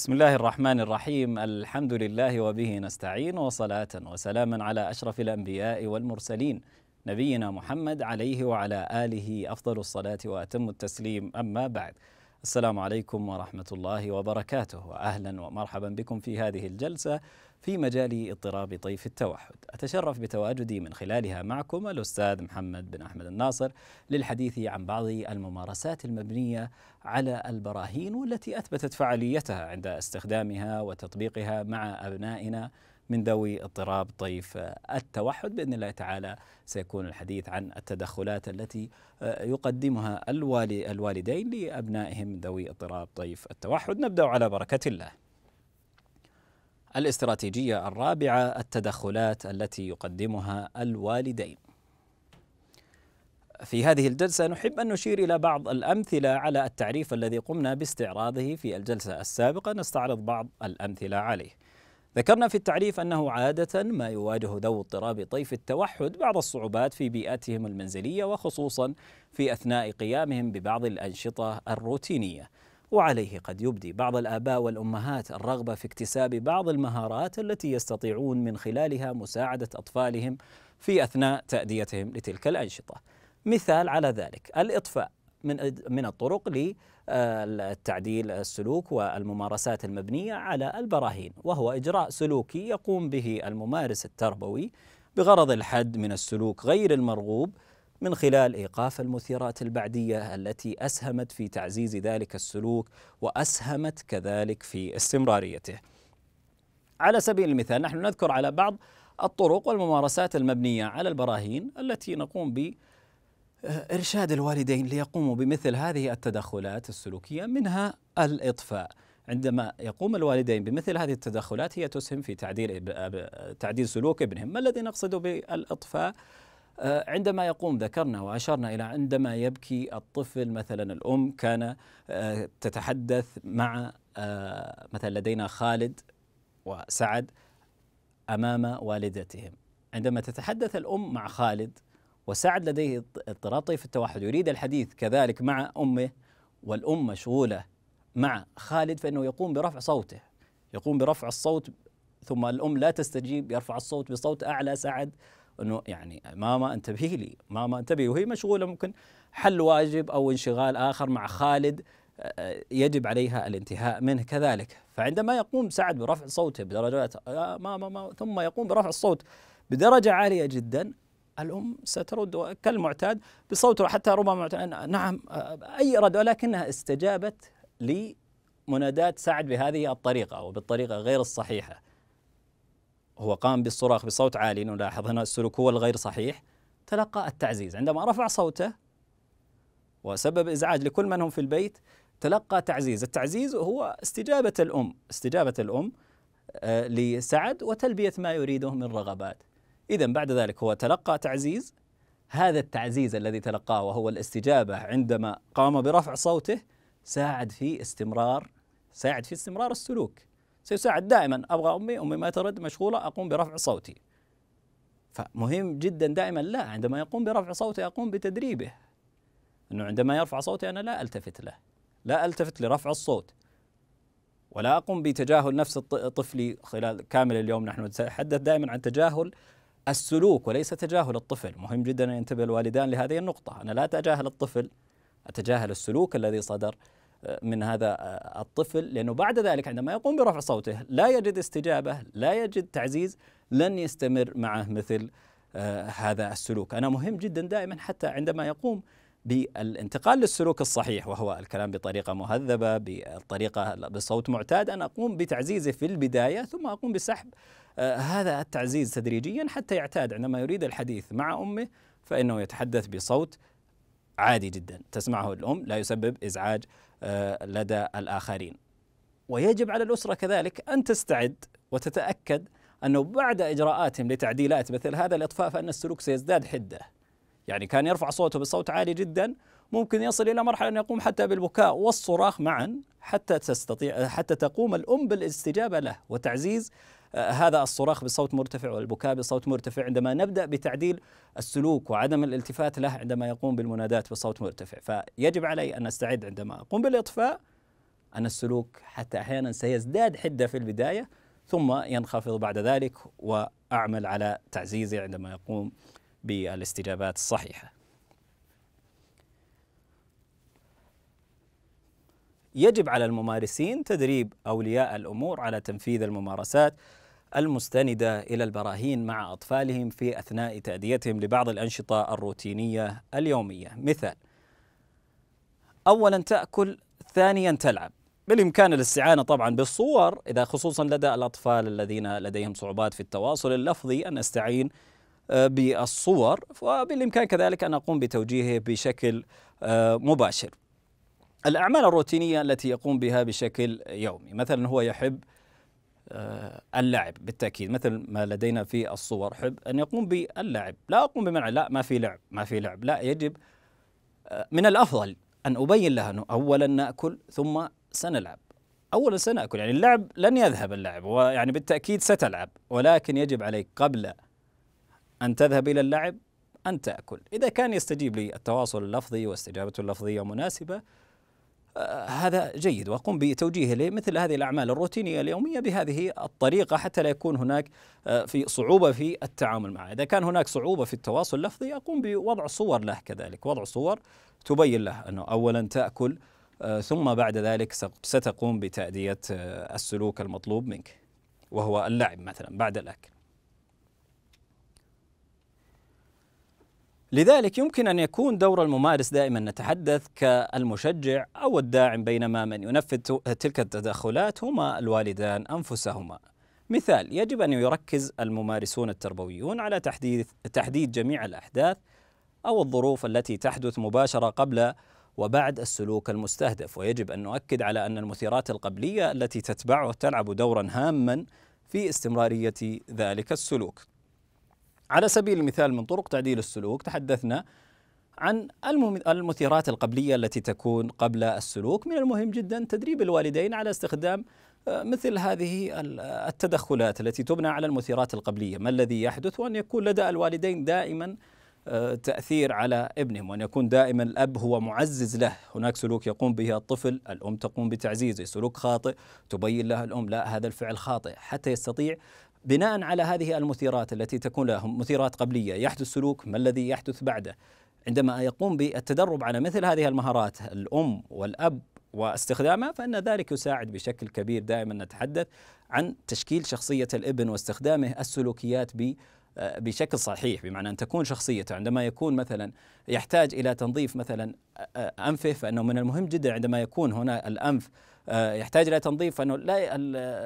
بسم الله الرحمن الرحيم الحمد لله وبه نستعين وصلاة وسلاما على أشرف الأنبياء والمرسلين نبينا محمد عليه وعلى آله أفضل الصلاة وأتم التسليم أما بعد السلام عليكم ورحمة الله وبركاته وأهلا ومرحبا بكم في هذه الجلسة في مجال اضطراب طيف التوحد أتشرف بتواجدي من خلالها معكم الأستاذ محمد بن أحمد الناصر للحديث عن بعض الممارسات المبنية على البراهين والتي أثبتت فعاليتها عند استخدامها وتطبيقها مع أبنائنا من ذوي اضطراب طيف التوحد باذن الله تعالى سيكون الحديث عن التدخلات التي يقدمها الوالدين لابنائهم ذوي اضطراب طيف التوحد نبدا على بركه الله. الاستراتيجية الرابعة التدخلات التي يقدمها الوالدين. في هذه الجلسة نحب أن نشير إلى بعض الأمثلة على التعريف الذي قمنا باستعراضه في الجلسة السابقة نستعرض بعض الأمثلة عليه. ذكرنا في التعريف أنه عادة ما يواجه ذو اضطراب طيف التوحد بعض الصعوبات في بيئتهم المنزلية وخصوصا في أثناء قيامهم ببعض الأنشطة الروتينية. وعليه قد يبدي بعض الآباء والأمهات الرغبة في اكتساب بعض المهارات التي يستطيعون من خلالها مساعدة أطفالهم في أثناء تأديتهم لتلك الأنشطة مثال على ذلك الإطفاء من من الطرق للتعديل آه، السلوك والممارسات المبنيه على البراهين، وهو اجراء سلوكي يقوم به الممارس التربوي بغرض الحد من السلوك غير المرغوب من خلال ايقاف المثيرات البعديه التي اسهمت في تعزيز ذلك السلوك واسهمت كذلك في استمراريته. على سبيل المثال نحن نذكر على بعض الطرق والممارسات المبنيه على البراهين التي نقوم ب ارشاد الوالدين ليقوموا بمثل هذه التدخلات السلوكيه منها الاطفاء. عندما يقوم الوالدين بمثل هذه التدخلات هي تسهم في تعديل تعديل سلوك ابنهم، ما الذي نقصده بالاطفاء؟ آه، عندما يقوم ذكرنا وأشرنا إلى عندما يبكي الطفل مثلا الأم كان آه، تتحدث مع آه، مثلا لدينا خالد وسعد أمام والدتهم عندما تتحدث الأم مع خالد وسعد لديه اضطراب طيف التوحد يريد الحديث كذلك مع أمه والأم مشغولة مع خالد فإنه يقوم برفع صوته يقوم برفع الصوت ثم الأم لا تستجيب يرفع الصوت بصوت أعلى سعد انه يعني ماما انتبهي لي ماما انتبهي وهي مشغوله ممكن حل واجب او انشغال اخر مع خالد آه، يجب عليها الانتهاء منه كذلك فعندما يقوم سعد برفع صوته بدرجات يا آه، ماما ما ثم يقوم برفع الصوت بدرجة عالية جدا الأم سترد كالمعتاد بصوت حتى ربما نعم آه، أي رد ولكنها استجابت لمنادات سعد بهذه الطريقة وبالطريقة غير الصحيحة هو قام بالصراخ بصوت عالي نلاحظ هنا السلوك هو الغير صحيح تلقى التعزيز عندما رفع صوته وسبب ازعاج لكل من هم في البيت تلقى تعزيز التعزيز هو استجابه الام استجابه الام آه، لسعد وتلبيه ما يريده من رغبات اذا بعد ذلك هو تلقى تعزيز هذا التعزيز الذي تلقاه وهو الاستجابه عندما قام برفع صوته ساعد في استمرار ساعد في استمرار السلوك سيساعد دائما أبغى أمي أمي ما ترد مشغولة أقوم برفع صوتي فمهم جدا دائما لا عندما يقوم برفع صوتي أقوم بتدريبه أنه عندما يرفع صوتي أنا لا ألتفت له لا ألتفت لرفع الصوت ولا أقوم بتجاهل نفس طفلي خلال كامل اليوم نحن نتحدث دائما عن تجاهل السلوك وليس تجاهل الطفل مهم جدا أن ينتبه الوالدان لهذه النقطة أنا لا أتجاهل الطفل أتجاهل السلوك الذي صدر من هذا الطفل لأنه بعد ذلك عندما يقوم برفع صوته لا يجد استجابة لا يجد تعزيز لن يستمر معه مثل آه، هذا السلوك أنا مهم جدا دائما حتى عندما يقوم بالانتقال للسلوك الصحيح وهو الكلام بطريقة مهذبة بالطريقة بصوت معتاد أنا أقوم بتعزيزه في البداية ثم أقوم بسحب آه، هذا التعزيز تدريجيا حتى يعتاد عندما يريد الحديث مع أمه فإنه يتحدث بصوت عادي جدا تسمعه الأم لا يسبب إزعاج آه، لدى الآخرين ويجب على الأسرة كذلك أن تستعد وتتأكد أنه بعد إجراءاتهم لتعديلات مثل هذا الإطفاء فإن السلوك سيزداد حدة يعني كان يرفع صوته بصوت عالي جدا ممكن يصل إلى مرحلة أن يقوم حتى بالبكاء والصراخ معا حتى تستطيع حتى تقوم الأم بالاستجابة له وتعزيز آه، هذا الصراخ بصوت مرتفع والبكاء بصوت مرتفع عندما نبدا بتعديل السلوك وعدم الالتفات له عندما يقوم بالمنادات بصوت مرتفع فيجب علي ان استعد عندما اقوم بالاطفاء ان السلوك حتى احيانا سيزداد حده في البدايه ثم ينخفض بعد ذلك واعمل على تعزيزه عندما يقوم بالاستجابات الصحيحه يجب على الممارسين تدريب اولياء الامور على تنفيذ الممارسات المستندة إلى البراهين مع أطفالهم في أثناء تأديتهم لبعض الأنشطة الروتينية اليومية مثال أولا تأكل ثانيا تلعب بالإمكان الاستعانة طبعا بالصور إذا خصوصا لدى الأطفال الذين لديهم صعوبات في التواصل اللفظي أن أستعين آه، بالصور وبالإمكان كذلك أن أقوم بتوجيهه بشكل آه، مباشر الأعمال الروتينية التي يقوم بها بشكل يومي مثلا هو يحب آه، اللعب بالتاكيد مثل ما لدينا في الصور حب ان يقوم باللعب لا اقوم بمنع لا ما في لعب ما في لعب لا يجب آه، من الافضل ان ابين لها انه اولا ناكل ثم سنلعب اولا سناكل يعني اللعب لن يذهب اللعب ويعني بالتاكيد ستلعب ولكن يجب عليك قبل ان تذهب الى اللعب ان تاكل اذا كان يستجيب للتواصل اللفظي واستجابته اللفظيه مناسبه هذا جيد وأقوم بتوجيهه لمثل هذه الأعمال الروتينية اليومية بهذه الطريقة حتى لا يكون هناك آه، في صعوبة في التعامل معه إذا كان هناك صعوبة في التواصل اللفظي أقوم بوضع صور له كذلك وضع صور تبين له أنه أولا تأكل آه، ثم بعد ذلك ستقوم بتأدية آه، السلوك المطلوب منك وهو اللعب مثلا بعد الأكل لذلك يمكن أن يكون دور الممارس دائما نتحدث كالمشجع أو الداعم بينما من ينفذ تلك التدخلات هما الوالدان أنفسهما مثال يجب أن يركز الممارسون التربويون على تحديد, تحديد جميع الأحداث أو الظروف التي تحدث مباشرة قبل وبعد السلوك المستهدف ويجب أن نؤكد على أن المثيرات القبلية التي تتبعه تلعب دورا هاما في استمرارية ذلك السلوك على سبيل المثال من طرق تعديل السلوك تحدثنا عن المثيرات القبلية التي تكون قبل السلوك من المهم جدا تدريب الوالدين على استخدام آه، مثل هذه التدخلات التي تبنى على المثيرات القبلية ما الذي يحدث وأن يكون لدى الوالدين دائما آه، تأثير على ابنهم وأن يكون دائما الأب هو معزز له هناك سلوك يقوم به الطفل الأم تقوم بتعزيزه سلوك خاطئ تبين له الأم لا هذا الفعل خاطئ حتى يستطيع بناء على هذه المثيرات التي تكون لهم مثيرات قبليه يحدث سلوك ما الذي يحدث بعده عندما يقوم بالتدرب على مثل هذه المهارات الام والاب واستخدامها فان ذلك يساعد بشكل كبير دائما نتحدث عن تشكيل شخصيه الابن واستخدامه السلوكيات ب آه، بشكل صحيح بمعنى ان تكون شخصيته عندما يكون مثلا يحتاج الى تنظيف مثلا آه، آه، انفه فانه من المهم جدا عندما يكون هنا الانف آه، يحتاج الى تنظيف انه لا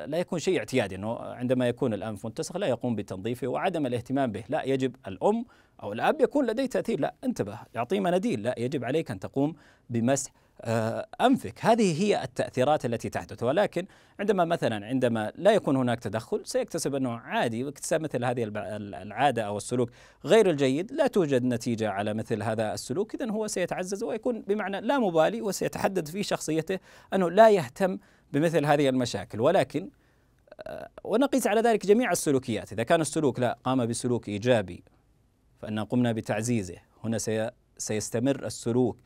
لا يكون شيء اعتيادي انه عندما يكون الانف منتسخ لا يقوم بتنظيفه وعدم الاهتمام به، لا يجب الام او الاب يكون لديه تاثير، لا انتبه يعطيه مناديل، لا يجب عليك ان تقوم بمسح آه، أنفك هذه هي التأثيرات التي تحدث ولكن عندما مثلا عندما لا يكون هناك تدخل سيكتسب أنه عادي واكتساب مثل هذه العادة أو السلوك غير الجيد لا توجد نتيجة على مثل هذا السلوك إذا هو سيتعزز ويكون بمعنى لا مبالي وسيتحدد في شخصيته أنه لا يهتم بمثل هذه المشاكل ولكن آه، ونقيس على ذلك جميع السلوكيات إذا كان السلوك لا قام بسلوك إيجابي فأن قمنا بتعزيزه هنا سيستمر السلوك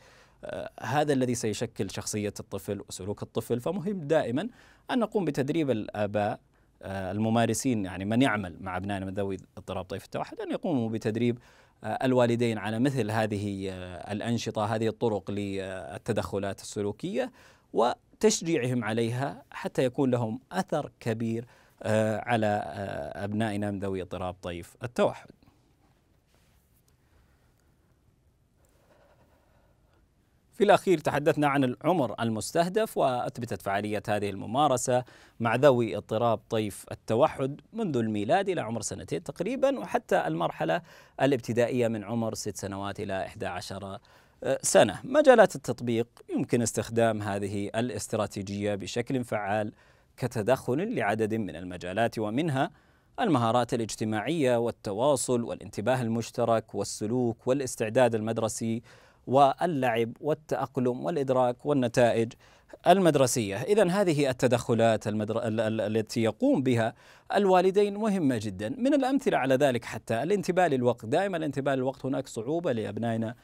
آه، هذا الذي سيشكل شخصية الطفل وسلوك الطفل فمهم دائما أن نقوم بتدريب الآباء آه، الممارسين يعني من يعمل مع أبنائنا من ذوي اضطراب طيف التوحد أن يقوموا بتدريب آه، الوالدين على مثل هذه الأنشطة هذه الطرق للتدخلات السلوكية وتشجيعهم عليها حتى يكون لهم أثر كبير على أبنائنا من ذوي اضطراب طيف التوحد في الأخير تحدثنا عن العمر المستهدف وأثبتت فعالية هذه الممارسة مع ذوي اضطراب طيف التوحد منذ الميلاد إلى عمر سنتين تقريبا وحتى المرحلة الابتدائية من عمر ست سنوات إلى 11 سنة مجالات التطبيق يمكن استخدام هذه الاستراتيجية بشكل فعال كتدخل لعدد من المجالات ومنها المهارات الاجتماعية والتواصل والانتباه المشترك والسلوك والاستعداد المدرسي واللعب والتأقلم والإدراك والنتائج المدرسية إذا هذه التدخلات المدر... التي يقوم بها الوالدين مهمة جدا من الأمثلة على ذلك حتى الانتباه للوقت دائما الانتباه للوقت هناك صعوبة لأبنائنا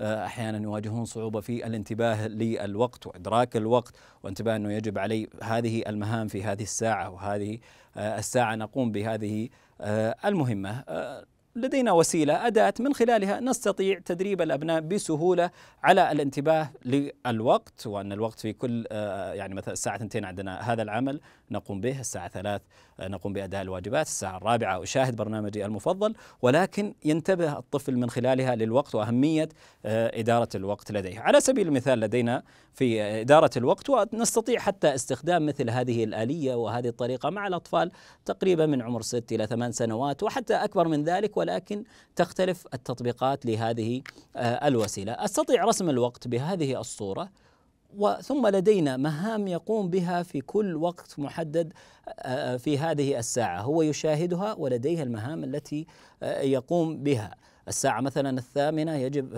آه، احيانا يواجهون صعوبه في الانتباه للوقت وادراك الوقت وانتباه انه يجب علي هذه المهام في هذه الساعه وهذه آه، الساعه نقوم بهذه آه، المهمه لدينا وسيلة أداة من خلالها نستطيع تدريب الأبناء بسهولة على الانتباه للوقت وأن الوقت في كل آه، يعني مثلا الساعة 2 عندنا هذا العمل نقوم به الساعة 3 آه، نقوم بأداء الواجبات الساعة الرابعة أشاهد برنامجي المفضل ولكن ينتبه الطفل من خلالها للوقت وأهمية آه، إدارة الوقت لديه على سبيل المثال لدينا في إدارة الوقت ونستطيع حتى استخدام مثل هذه الآلية وهذه الطريقة مع الأطفال تقريبا من عمر 6 إلى 8 سنوات وحتى أكبر من ذلك ولكن تختلف التطبيقات لهذه آه، الوسيله. استطيع رسم الوقت بهذه الصوره وثم لدينا مهام يقوم بها في كل وقت محدد آه، آه، في هذه الساعه، هو يشاهدها ولديه المهام التي يقوم بها. الساعة مثلا الثامنة يجب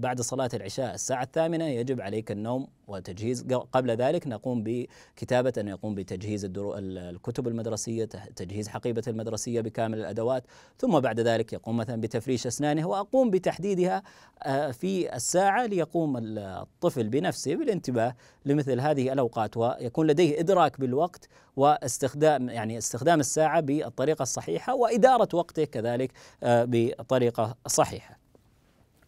بعد صلاة العشاء الساعة الثامنة يجب عليك النوم وتجهيز قبل ذلك نقوم بكتابة أن يقوم بتجهيز الكتب المدرسية تجهيز حقيبة المدرسية بكامل الأدوات ثم بعد ذلك يقوم مثلا بتفريش أسنانه وأقوم بتحديدها آه، في الساعة ليقوم الطفل بنفسه بالانتباه لمثل هذه الأوقات ويكون لديه إدراك بالوقت واستخدام يعني استخدام الساعة بالطريقة الصحيحة وإدارة وقته كذلك آه، بطريقة صحيحة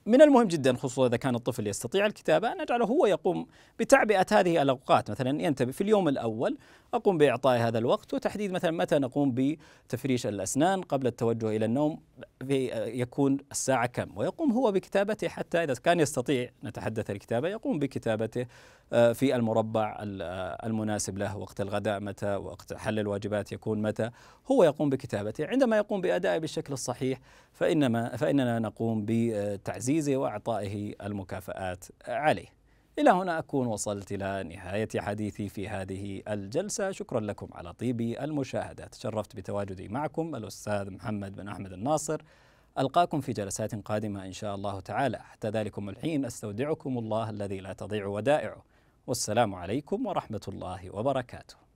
من المهم جدا خصوصا اذا كان الطفل يستطيع الكتابه ان نجعله هو يقوم بتعبئه هذه الاوقات مثلا ينتبه في اليوم الاول اقوم باعطاء هذا الوقت وتحديد مثلا متى نقوم بتفريش الاسنان قبل التوجه الى النوم يكون الساعه كم ويقوم هو بكتابته حتى اذا كان يستطيع نتحدث الكتابه يقوم بكتابته آه، في المربع آه، المناسب له وقت الغداء متى وقت حل الواجبات يكون متى هو يقوم بكتابته عندما يقوم بادائه بالشكل الصحيح فانما فاننا نقوم بتعزيزه واعطائه المكافآت عليه إلى هنا أكون وصلت إلى نهاية حديثي في هذه الجلسة شكرا لكم على طيب المشاهدة تشرفت بتواجدي معكم الأستاذ محمد بن أحمد الناصر ألقاكم في جلسات قادمة إن شاء الله تعالى حتى ذلكم الحين أستودعكم الله الذي لا تضيع ودائعه والسلام عليكم ورحمة الله وبركاته